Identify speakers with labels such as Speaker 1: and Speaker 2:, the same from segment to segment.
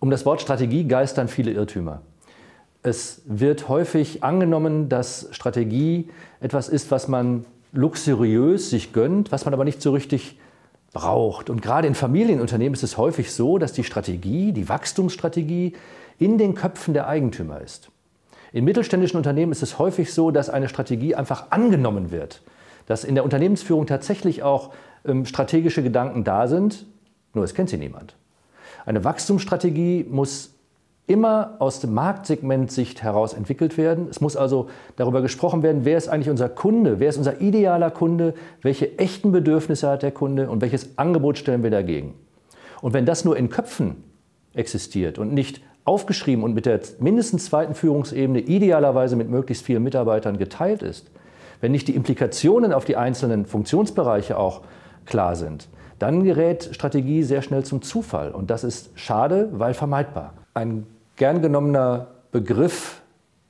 Speaker 1: Um das Wort Strategie geistern viele Irrtümer. Es wird häufig angenommen, dass Strategie etwas ist, was man luxuriös sich gönnt, was man aber nicht so richtig braucht. Und gerade in Familienunternehmen ist es häufig so, dass die Strategie, die Wachstumsstrategie in den Köpfen der Eigentümer ist. In mittelständischen Unternehmen ist es häufig so, dass eine Strategie einfach angenommen wird, dass in der Unternehmensführung tatsächlich auch ähm, strategische Gedanken da sind, nur es kennt sie niemand. Eine Wachstumsstrategie muss immer aus dem Marktsegmentsicht heraus entwickelt werden. Es muss also darüber gesprochen werden, wer ist eigentlich unser Kunde, wer ist unser idealer Kunde, welche echten Bedürfnisse hat der Kunde und welches Angebot stellen wir dagegen. Und wenn das nur in Köpfen existiert und nicht aufgeschrieben und mit der mindestens zweiten Führungsebene idealerweise mit möglichst vielen Mitarbeitern geteilt ist, wenn nicht die Implikationen auf die einzelnen Funktionsbereiche auch klar sind. Dann gerät Strategie sehr schnell zum Zufall und das ist schade, weil vermeidbar. Ein gern genommener Begriff,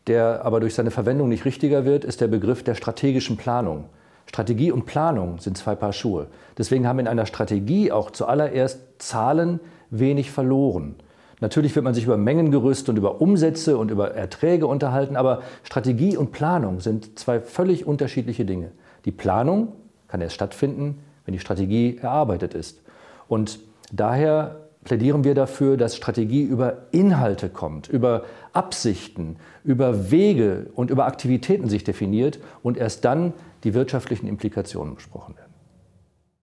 Speaker 1: der aber durch seine Verwendung nicht richtiger wird, ist der Begriff der strategischen Planung. Strategie und Planung sind zwei Paar Schuhe. Deswegen haben in einer Strategie auch zuallererst Zahlen wenig verloren. Natürlich wird man sich über Mengengerüst und über Umsätze und über Erträge unterhalten, aber Strategie und Planung sind zwei völlig unterschiedliche Dinge. Die Planung kann erst stattfinden, wenn die Strategie erarbeitet ist. Und daher plädieren wir dafür, dass Strategie über Inhalte kommt, über Absichten, über Wege und über Aktivitäten sich definiert und erst dann die wirtschaftlichen Implikationen besprochen werden.